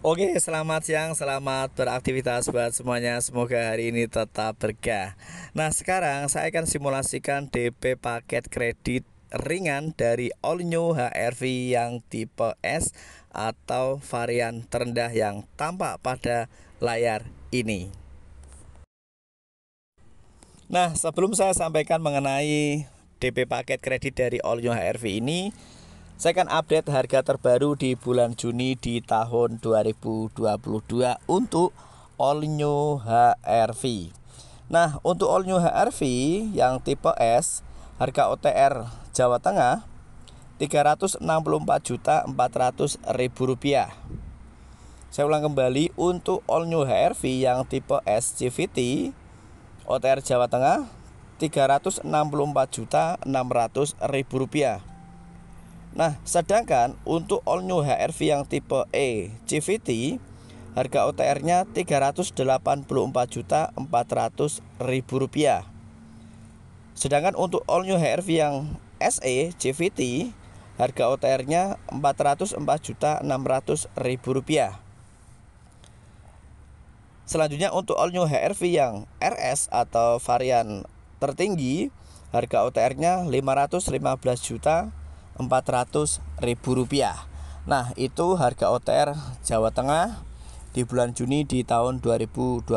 Oke, selamat siang, selamat beraktivitas buat semuanya. Semoga hari ini tetap berkah. Nah, sekarang saya akan simulasikan DP paket kredit ringan dari All New HRV yang tipe S atau varian terendah yang tampak pada layar ini. Nah, sebelum saya sampaikan mengenai DP paket kredit dari All New HRV ini, saya akan update harga terbaru di bulan Juni di tahun 2022 untuk all new HRV. Nah, untuk all new HRV yang tipe S, harga OTR Jawa Tengah 364.400.000 rupiah. Saya ulang kembali untuk all new HRV yang tipe S CVT OTR Jawa Tengah 364.600.000 rupiah Nah, sedangkan untuk all new HRV yang tipe E CVT harga OTR-nya Rp384.400.000. Sedangkan untuk all new HRV yang SE CVT harga OTR-nya Rp404.600.000. Selanjutnya untuk all new HRV yang RS atau varian tertinggi harga OTR-nya 515 juta Rp400.000. Nah, itu harga OTR Jawa Tengah di bulan Juni di tahun 2022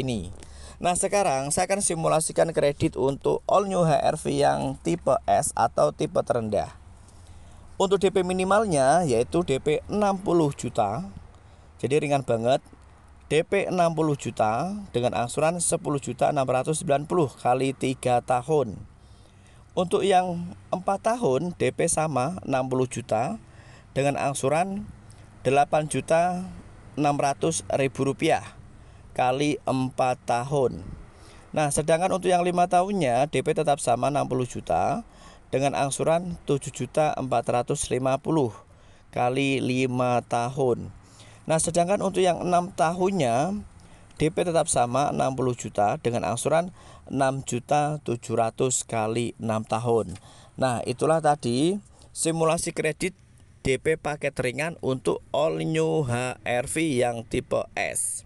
ini. Nah, sekarang saya akan simulasikan kredit untuk all new HRV yang tipe S atau tipe terendah. Untuk DP minimalnya yaitu DP 60 juta. Jadi ringan banget. DP 60 juta dengan angsuran 10 juta 690 kali 3 tahun. Untuk yang 4 tahun DP sama 60 juta dengan angsuran 8 juta 600 ribu rupiah kali 4 tahun. Nah, sedangkan untuk yang 5 tahunnya DP tetap sama 60 juta dengan angsuran 7 juta 450 kali 5 tahun. Nah, sedangkan untuk yang 6 tahunnya DP tetap sama 60 juta dengan angsuran 6 juta 700 kali 6 tahun. Nah, itulah tadi simulasi kredit DP paket ringan untuk all new HRV yang tipe S.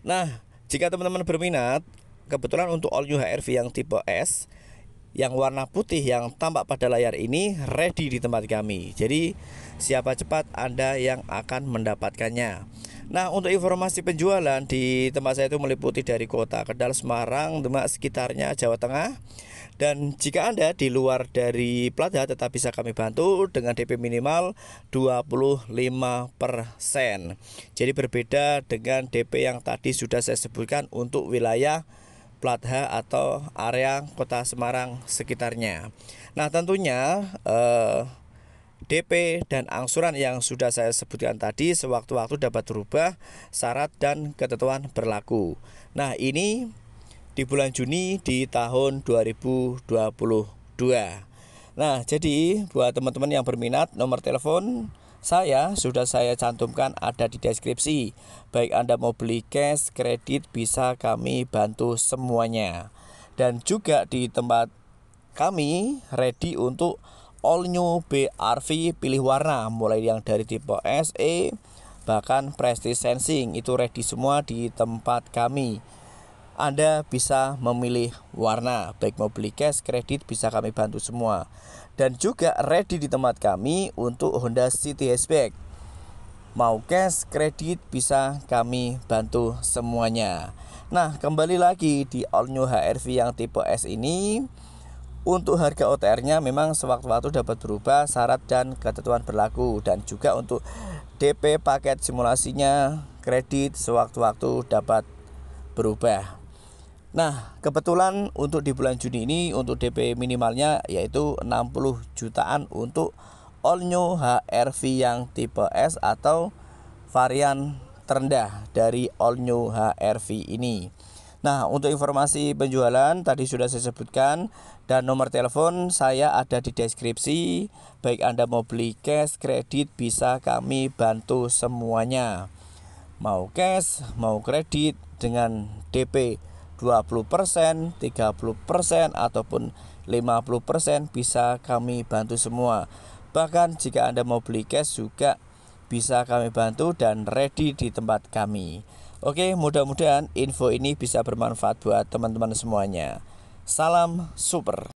Nah, jika teman-teman berminat, kebetulan untuk all new HRV yang tipe S yang warna putih yang tampak pada layar ini ready di tempat kami. Jadi, siapa cepat Anda yang akan mendapatkannya. Nah, untuk informasi penjualan di tempat saya itu meliputi dari kota Kedal, Semarang, Demak, sekitarnya, Jawa Tengah. Dan jika Anda di luar dari Plada tetap bisa kami bantu dengan DP minimal 25%. Jadi berbeda dengan DP yang tadi sudah saya sebutkan untuk wilayah Platha atau area kota Semarang sekitarnya. Nah tentunya eh, DP dan angsuran yang sudah saya sebutkan tadi sewaktu-waktu dapat berubah syarat dan ketentuan berlaku. Nah, ini di bulan Juni di tahun 2022. Nah, jadi buat teman-teman yang berminat nomor telepon saya sudah saya cantumkan ada di deskripsi. Baik Anda mau beli cash, kredit bisa kami bantu semuanya. Dan juga di tempat kami ready untuk all new BRV pilih warna mulai yang dari tipe SE bahkan Prestige Sensing itu ready semua di tempat kami. Anda bisa memilih warna baik mau beli cash kredit bisa kami bantu semua dan juga ready di tempat kami untuk Honda City Hatchback mau cash kredit bisa kami bantu semuanya nah kembali lagi di all new HRV yang tipe S ini untuk harga OTR-nya memang sewaktu-waktu dapat berubah syarat dan ketentuan berlaku dan juga untuk DP paket simulasinya kredit sewaktu-waktu dapat berubah. Nah, kebetulan untuk di bulan Juni ini untuk DP minimalnya yaitu 60 jutaan untuk all new HRV yang tipe S atau varian terendah dari all new HRV ini. Nah, untuk informasi penjualan tadi sudah saya sebutkan dan nomor telepon saya ada di deskripsi. Baik Anda mau beli cash, kredit bisa kami bantu semuanya. Mau cash, mau kredit dengan DP 20%, 30% ataupun 50% bisa kami bantu semua. Bahkan jika Anda mau beli cash juga bisa kami bantu dan ready di tempat kami. Oke, mudah-mudahan info ini bisa bermanfaat buat teman-teman semuanya. Salam super.